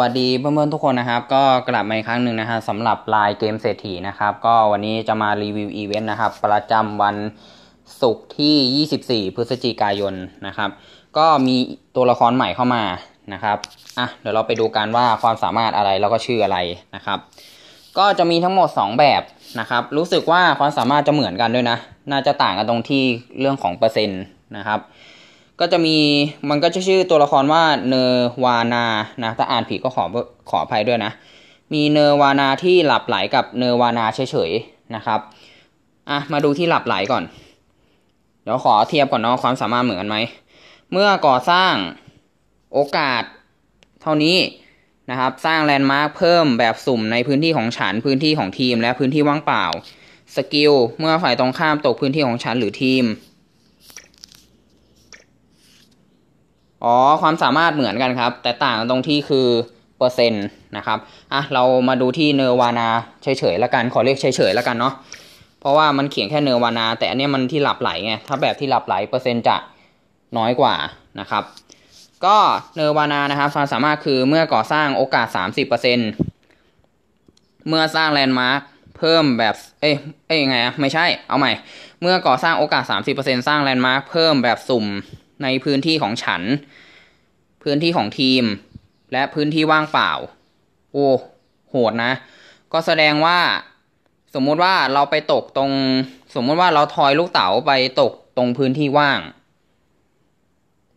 วัสดีเพื่อนๆทุกคนนะครับ ก็กลับมาอีกครั้งหนึ่งนะฮะสำหรับลายเกมเศรษฐีนะครับ ก็วันนี้จะมารีวิวอีเวนต์นะครับ ประจำวันศุกร์ที่ 24 พฤศจิกายนนะครับ ก็มีตัวละครใหม่เข้ามานะครับอ่ะเดี๋ยวเราไปดูกันว่าความสามารถอะไรแล้วก็ชื่ออะไรนะครับ ก็จะมีทั้งหมด2แบบนะครับรู้สึกว่าความสามารถจะเหมือนกันด้วยนะ น่าจะต่างกันตรงที่เรื่องของเปอร์เซ็นต์นะครับก็จะมีมันก็จะชื่อตัวละครว่าเนวานา นะ ถ้าอ่านผิดก็ขอขออภัยด้วยนะ มีเนวานาที่หลับไหลกับเนวานาเฉยๆนะครับ อ่ะ มาดูที่หลับไหลก่อน เดี๋ยวขอเทียบก่อนเนาะ ความสามารถเหมือนไหม เมื่อก่อสร้างโอกาสเท่านี้นะครับ สร้างแลนด์มาร์คเพิ่มแบบสุ่มในพื้นที่ของฉันพื้นที่ของทีมและพื้นที่ว่างเปล่า สกิลเมื่อฝ่ายตรงข้ามตกพื้นที่ของฉันหรือทีมอ๋อความสามารถเหมือนกันครับ แต่ต่างตรงที่คือเปอร์เซ็นต์นะครับอ่ะเรามาดูที่เนวานาเฉยๆละกันขอเรียกเฉยๆละกันเนาะเพราะว่ามันเขียนแค่เนวานาแต่อันนี้มันที่หลับไหลไงถ้าแบบที่หลับไหลเปอร์เซ็นต์จะน้อยกว่านะครับ ก็เนวานานะครับ ความสามารถคือเมื่อก่อสร้างโอกาส30%เมื่อสร้างแลนด์มาร์คเพิ่มแบบเอ้ยเอ้ยไงอะไม่ใช่เอาใหม่ เมื่อก่อสร้างโอกาส 30%สร้างแลนด์มาร์คเพิ่มแบบสุ่มในพื้นที่ของฉัน พื้นที่ของทีม และพื้นที่ว่างเปล่า โอ้โหดนะ ก็แสดงว่าสมมุติว่าเราไปตกตรง สมมุติว่าเราทอยลูกเต๋าไปตกตรงพื้นที่ว่าง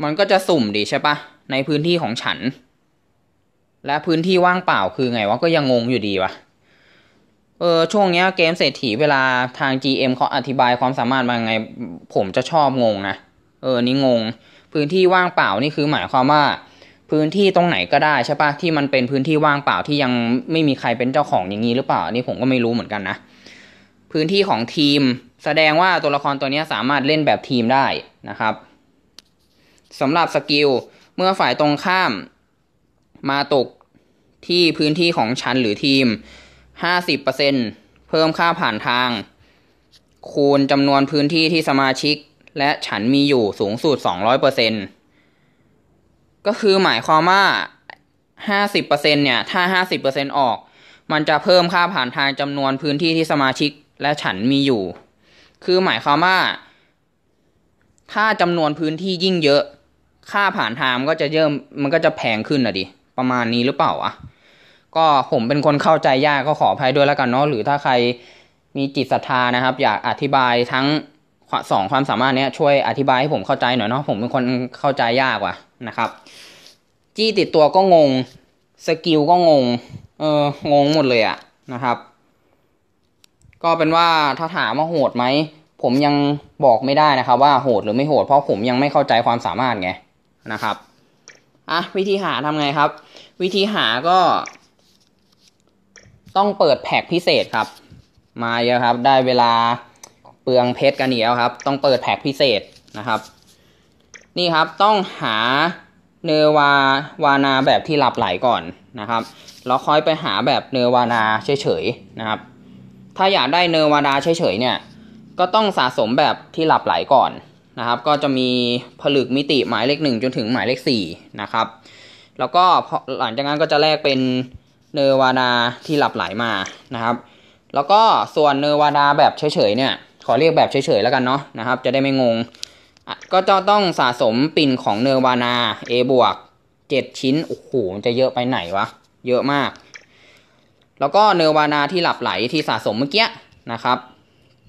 มันก็จะสุ่มดิใช่ปะในพื้นที่ของฉัน และพื้นที่ว่างเปล่าคือไงวะก็ยังงงอยู่ดีวะ เออช่วงเนี้ย เกมเศรษฐีเวลาทาง GM เขาอธิบายความสามารถมาไง ผมจะชอบงงนะเออ นี่งง พื้นที่ว่างเปล่านี่คือหมายความว่า พื้นที่ตรงไหนก็ได้ใช่ปะที่มันเป็นพื้นที่ว่างเปล่าที่ยังไม่มีใครเป็นเจ้าของอย่างนี้หรือเปล่านี่ผมก็ไม่รู้เหมือนกันนะพื้นที่ของทีมแสดงว่าตัวละครตัวนี้สามารถเล่นแบบทีมได้นะครับสำหรับสกิลเมื่อฝ่ายตรงข้าม มาตกที่พื้นที่ของชั้นหรือทีม50%เพิ่มค่าผ่านทาง คูณจำนวนพื้นที่ที่สมาชิกและฉันมีอยู่สูงสุด200%ก็คือหมายความว่า50%เนี่ย ถ้า50%ออก มันจะเพิ่มค่าผ่านทางจำนวนพื้นที่ที่สมาชิก และฉันมีอยู่ คือหมายความว่า ถ้าจำนวนพื้นที่ยิ่งเยอะ ค่าผ่านทางก็จะเยิ่มมันก็จะแพงขึ้นนะดิประมาณนี้หรือเปล่าอะก็ผมเป็นคนเข้าใจยากก็ขออภัยด้วยแล้วกันเนาะหรือถ้าใครมีจิตศรัทธานะครับ อยากอธิบายทั้งสองความสามารถเนี้ย ช่วยอธิบายให้ผมเข้าใจหน่อยเนาะผมเป็นคนเข้าใจยากว่ะนะครับ จี้ติดตัวก็งงสกิลก็งง เอองงหมดเลยอะนะครับ ก็เป็นว่าถ้าถามว่าโหดไหมผมยังบอกไม่ได้นะครับ ว่าโหดหรือไม่โหดเพราะผมยังไม่เข้าใจความสามารถไงนะครับอ่ะวิธีหาทำไงครับ วิธีหาก็ ต้องเปิดแพ็กพิเศษครับ มาเยอะครับ ได้เวลาลืองเพชรกันอีกแล้วครับต้องเปิดแพ็คพิเศษนะครับ นี่ครับต้องหาเนวาวานาแบบที่หลับไหลก่อนนะครับแล้วค่อยไปหาแบบเนวานาเฉยๆนะครับ ถ้าอยากได้เนวานาเฉยๆเนี่ยก็ต้องสะสมแบบที่หลับไหลก่อนนะครับ ก็จะมีผลึกมิติหมายเลขหนึ่งจนถึงหมายเลขสี่นะครับแล้วก็หลังจากนั้นก็จะแลกเป็นเนวานาที่หลับไหลมานะครับ แล้วก็ส่วนเนวานาแบบเฉยๆเนี่ยขอเรียกแบบเฉยๆแล้วกันเนาะนะครับ จะได้ไม่งงก็จะต้องสะสมปิ่นของเนวานา A บวก7ชิ้นโอ้โหจะเยอะไปไหนวะเยอะมาก แล้วก็เนวานาที่หลับไหลที่สะสมเมื่อกี้นะครับ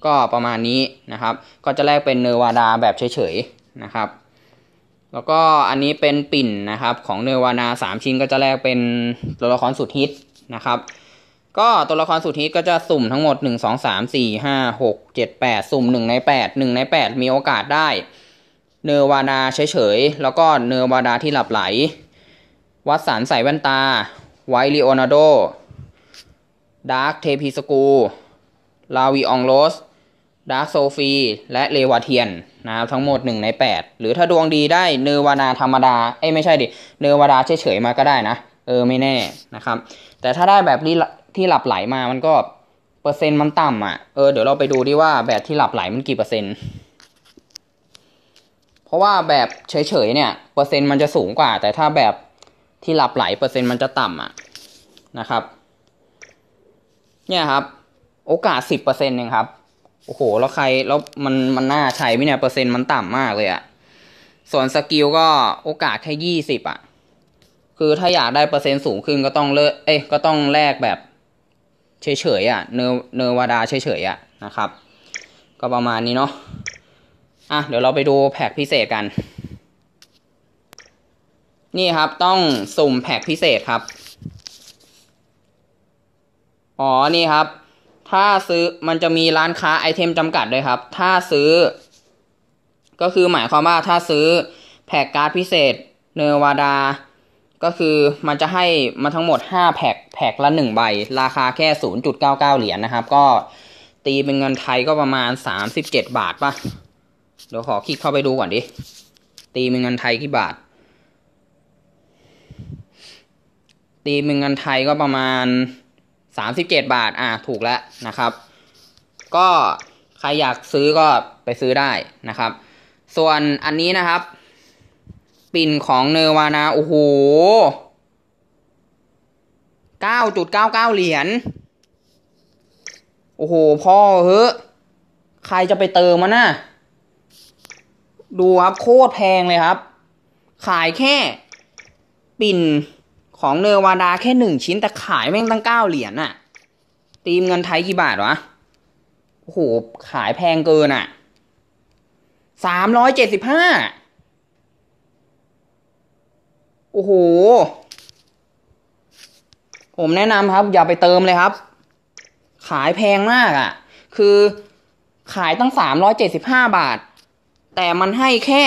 ก็ประมาณนี้นะครับ ก็จะแลกเป็นเนวานาแบบเฉยๆนะครับ แล้วก็อันนี้เป็นปิ่นนะครับ ของเนวานา3ชิ้น ก็จะแลกเป็นตัวละครสุดฮิตนะครับก็ตัวละครสุดฮิตก็จะสุ่มทั้งหมด 1 2 3 4 5 6 7 8 สุ่ม1ใน8 1ใน8 มีโอกาสได้ เนวาดาเฉยๆ แล้วก็เนวาดาที่หลับไหล วัดสารใส่แว่นตา ไวลีโอนาโดดาร์คเทพีสกูลาวีอองโรส ดาร์คโซฟี และเลวาเทียน นะครับ ทั้งหมด1ใน8 หรือถ้าดวงดีได้เนวาดาธรรมดา เอ้ไม่ใช่ดิเนวาดาเฉยๆมาก็ได้นะ เออไม่แน่นะครับ แต่ถ้าได้แบบที่หลับไหลมามันก็เปอร์เซ็นต์มันต่ำอ่ะ เออ เดี๋ยวเราไปดูดิว่าแบบที่หลับไหลมันกี่เปอร์เซ็นต์ เพราะว่าแบบเฉยๆเนี่ย เปอร์เซ็นต์มันจะสูงกว่า แต่ถ้าแบบที่หลับไหลเปอร์เซ็นต์มันจะต่ำอ่ะนะครับ เนี่ยครับ โอกาสสิบเปอร์เซ็นต์เองครับ โอ้โห แล้วใครแล้วมันมันน่าใช่ไหมเนี่ยเปอร์เซ็นต์มันต่ำมากเลยอ่ะส่วนสกิลก็โอกาสแค่ยี่สิบอ่ะคือถ้าอยากได้เปอร์เซ็นต์สูงขึ้นก็ต้องเลิกเอ้ยก็ต้องแลกแบบเฉยๆอ่ะเนเนวาดาเฉยๆอ่ะนะครับ ก็ประมาณนี้เนาะอ่ะเดี๋ยวเราไปดูแพ็กพิเศษกัน นี่ครับต้องสุ่มแพ็กพิเศษครับอ๋อนี่ครับ ถ้าซื้อมันจะมีร้านค้าไอเทมจำกัดด้วยครับ ถ้าซื้อ ก็คือหมายความว่าถ้าซื้อแพ็กการ์ดพิเศษ เนวาดาก็คือมันจะให้มาทั้งหมด 5 แพ็กแพ็กละ 1 ใบ ราคาแค่ 0.99 เหรียญนนะครับ ก็ ตีเป็นเงินไทยก็ประมาณ 37 บาทป่ะ เดี๋ยว ขอคลิกเข้าไปดูก่อนดิ ตีเป็นเงินไทยกี่บาท ตีเป็นเงินไทยก็ประมาณ 37 บาท อ่ะถูกแล้วนะครับ ก็ใครอยากซื้อก็ไปซื้อได้นะครับ ส่วนอันนี้นะครับปินของเนวานา โอ้โห 9.99 เหรียญโอ้โห พ่อเฮ้ยใครจะไปเติมมันนะดูครับ โคตรแพงเลยครับ ขายแค่ ปิ่น ของเนวาดาแค่หนึ่งชิ้น แต่ขายแม่งตั้งเก้าเหรียญน่ะ ตีมเงินไทยกี่บาทวะ โอ้โห ขายแพงเกินอ่ะสามร้อยเจ็ดสิบห้าโอ้โห ผมแนะนำครับ อย่าไปเติมเลยครับ ขายแพงมากอะ่ะ คือขายตั้งสามร้อยเจ็ดสิบห้าบาท แต่มันให้แค่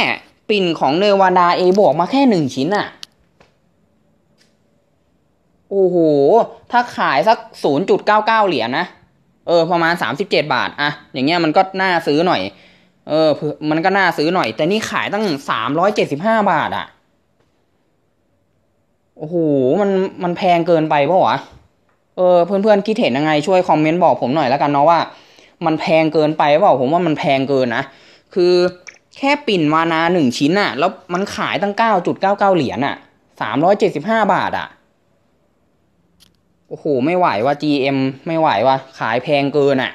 ปิ่นของเนวาดาเอบวกมาแค่หนึ่งชิ้นอะ่ะ โอ้โห ถ้าขายสักศูนย์จุดเกก้้าาเเหรียญนะเออ ประมาณสามสิบเจ็ดบาทอะอย่างเงี้ยมันก็น่าซื้อหน่อย เออ มันก็น่าซื้อหน่อย แต่นี่ขายตั้งสามร้อยเจ็ดสิบาทอะ่ะโอ้โห มัน มันแพงเกินไปปะวะ เออ เพื่อนๆคิดเห็นยังไง ช่วยคอมเมนต์บอกผมหน่อยแล้วกันเนาะว่า มันแพงเกินไปเปล่าผมว่ามันแพงเกินนะ คือ แค่ปิ่นมานาหนึ่งชิ้นอะแล้วมันขายตั้งเก้าจุดเก้าเก้าเหรียญอะสามร้อยเจ็ดสิบห้าบาทอะโอ้โห ไม่ไหวว่า GM ไม่ไหวว่ขายแพงเกินอะ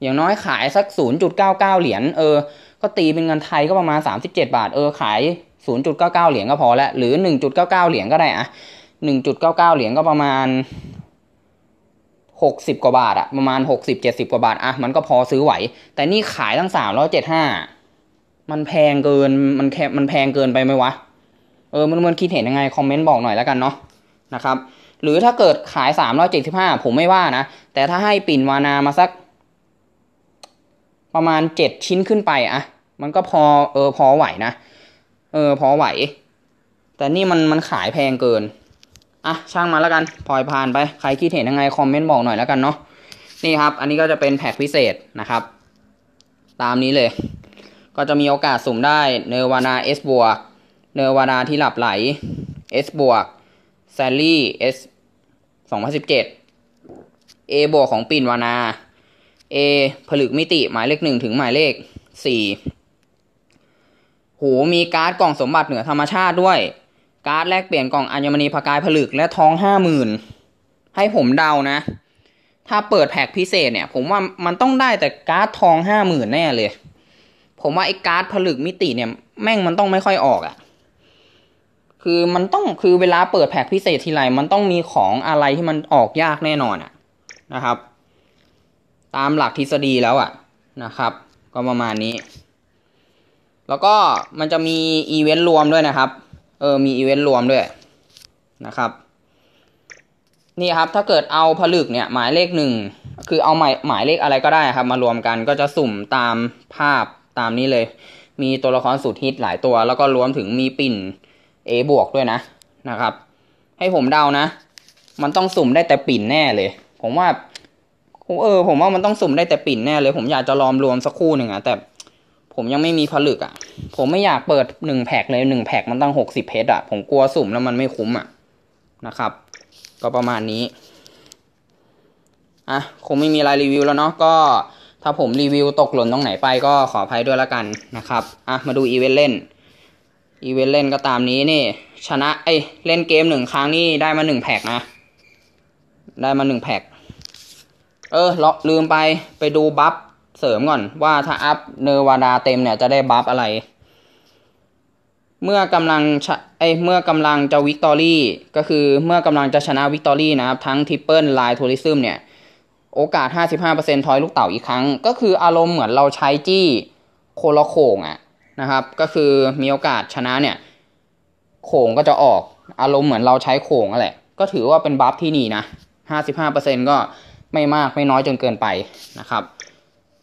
อย่างน้อยขายสักศูนย์จุดเก้าเก้าเหรียญ เออ ก็ตีเป็นเงินไทยก็ประมาณสามสิบเจ็ดบาท เออ ขาย0.99 เหรียญก็พอแล้วหรือ 1.99 เหรียญก็ได้อะ1.99 เหรียญก็ประมาณ 60กว่าบาทอะประมาณ60 70กว่าบาทอะมันก็พอซื้อไหว แต่นี่ขายตั้ง 375มันแพงเกินมันแคมันแพงเกินไปไหมวะ เออ มันมันคิดเห็นยังไง คอมเมนต์บอกหน่อยแล้วกันเนาะนะครับ หรือถ้าเกิดขาย 375 ผมไม่ว่านะ แต่ถ้าให้ปิ่นวานามาสัก ประมาณ 7 ชิ้นขึ้นไปอะมันก็พอเออพอไหวนะเออ พอไหว แต่นี่มันมันขายแพงเกิน อ่ะ ช่างมาแล้วกันปล่อยผ่านไปใครคิดเห็นยังไง คอมเมนต์บอกหน่อยแล้วกันเนาะนี่ครับ อันนี้ก็จะเป็นแพ็คพิเศษนะครับ ตามนี้เลยก็จะมีโอกาสสุ่มได้เนวานาเอสบวก เนวานาที่หลับไหลเอสบวกแซลลี่เอสสองพันสิบเจ็ดเอบวกของปิ่นวานาเอผลึกมิติหมายเลขหนึ่งถึงหมายเลขสี่โห มีการ์ดกล่องสมบัติเหนือธรรมชาติด้วย การ์ดแลกเปลี่ยนกล่องอัญมณีพกายผลึกและทองห้าหมื่นให้ผมเดานะ ถ้าเปิดแพ็กพิเศษเนี่ย ผมว่ามันต้องได้แต่การ์ดทองห้าหมื่นแน่เลย ผมว่าไอ้การ์ดผลึกมิติเนี่ยแม่งมันต้องไม่ค่อยออกอะ่ะ คือมันต้องคือเวลาเปิดแพ็กพิเศษทีไรมันต้องมีของอะไรที่มันออกยากแน่นอนอะ่ะนะครับ ตามหลักทฤษฎีแล้วอะ่ะนะครับ ก็ประมาณนี้แล้วก็มันจะมีอีเวนต์รวมด้วยนะครับ เออ มีอีเวนต์รวมด้วยนะครับ นี่ครับ ถ้าเกิดเอาผลึกเนี่ย หมายเลขหนึ่ง คือเอาหมายหมายเลขอะไรก็ได้ครับ มารวมกันก็จะสุ่มตามภาพตามนี้เลย มีตัวละครสุดฮิตหลายตัว แล้วก็รวมถึงมีปิ่น A บวกด้วยนะนะครับ ให้ผมเดานะ มันต้องสุ่มได้แต่ปิ่นแน่เลย ผมว่าผมเออ ผมว่ามันต้องสุ่มได้แต่ปิ่นแน่เลย ผมอยากจะลอมรวมสักคู่หนึ่งอะแต่ผมยังไม่มีผลึกอะ่ะ ผมไม่อยากเปิดหนึ่งแพ็คเลยหนึ่งแพ็คมันตั้งหกสิบเพชรอะ่ะผมกลัวสุ่มแล้วมันไม่คุ้มอะ่ะนะครับ ก็ประมาณนี้อ่ะคงไม่มีรายรีวิวแล้วเนาะก็ ถ้าผมรีวิวตกหล่นตรงไหนไปก็ขออภัยด้วยละกันนะครับอ่ะมาดูอีเวนต์เล่นอีเวนต์เล่นก็ตามนี้นี่ชนะไอ้เล่นเกมหนึ่งครั้งนี่ได้มาหนึ่งแพ็คนะได้มาหนึ่งแพ็คเออลืมไปไปดูบัฟเสริมก่อนว่าถ้าอัพเนวาดาเต็มเนี่ยจะได้บัฟอะไร เมื่อกำลังไอเมื่อกำลังจะวิกตอรี่ก็คือเมื่อกำลังจะชนะวิกตอรี่นะครับ ทั้งทิปเปิลไลน์ทัวริซึมเนี่ย โอกาส 55%ทอยลูกเต่าอีกครั้งก็คืออารมณ์เหมือนเราใช้จี้โคลโขงอะนะครับก็คือมีโอกาสชนะเนี่ยโขงก็จะออกอารมณ์เหมือนเราใช้โขงนะ่นแหละก็ถือว่าเป็นบัฟที่นี่นะ 55%ก็ไม่มากไม่น้อยจนเกินไปนะครับ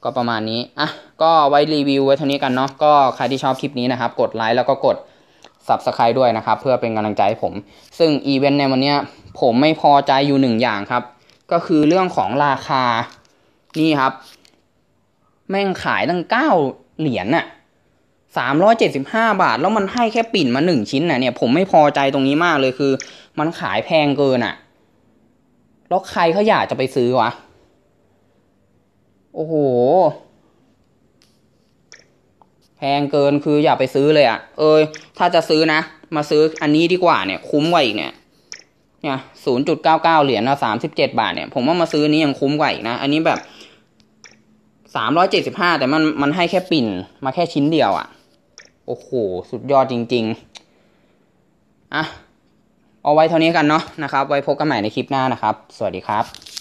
ก็ประมาณนี้ อ่ะ ก็ไว้รีวิวไว้เท่านี้กันเนาะ ก็ใครที่ชอบคลิปนี้นะครับ กดไลค์แล้วก็กด Subscribe ด้วยนะครับ เพื่อเป็นกำลังใจให้ผม ซึ่งอีเวนต์ในวันนี้ผมไม่พอใจอยู่หนึ่งอย่างครับ ก็คือเรื่องของราคา นี่ครับ แม่งขายตั้งเก้าเหรียญน่ะสามร้อยเจ็ดสิบห้าบาท แล้วมันให้แค่ปิ่นมาหนึ่งชิ้นน่ะ เนี่ยผมไม่พอใจตรงนี้มากเลย คือมันขายแพงเกินอ่ะแล้วใครเขาอยากจะไปซื้อวะโอ้โห แพงเกินคืออย่าไปซื้อเลยอะ่ะเอยถ้าจะซื้อนะมาซื้ออันนี้ดีกว่าเนี่ย คุ้มกว่าอีกเนี่ย เนี่ยศูนย์จุดเก้าเก้าเหรียญนะสามสิบเจ็ดบาทเนี่ยผมว่ามาซื้อนี้ยังคุ้มกว่าอีกนะ อันนี้แบบสามร้อยเจ็ดสิบห้าแต่มันมันให้แค่ปิ่นมาแค่ชิ้นเดียวอะ่ะ โอ้โห สุดยอดจริง ๆอ่ะเอาไว้เท่านี้กันเนาะนะครับไว้พบกันใหม่ในคลิปหน้านะครับ สวัสดีครับ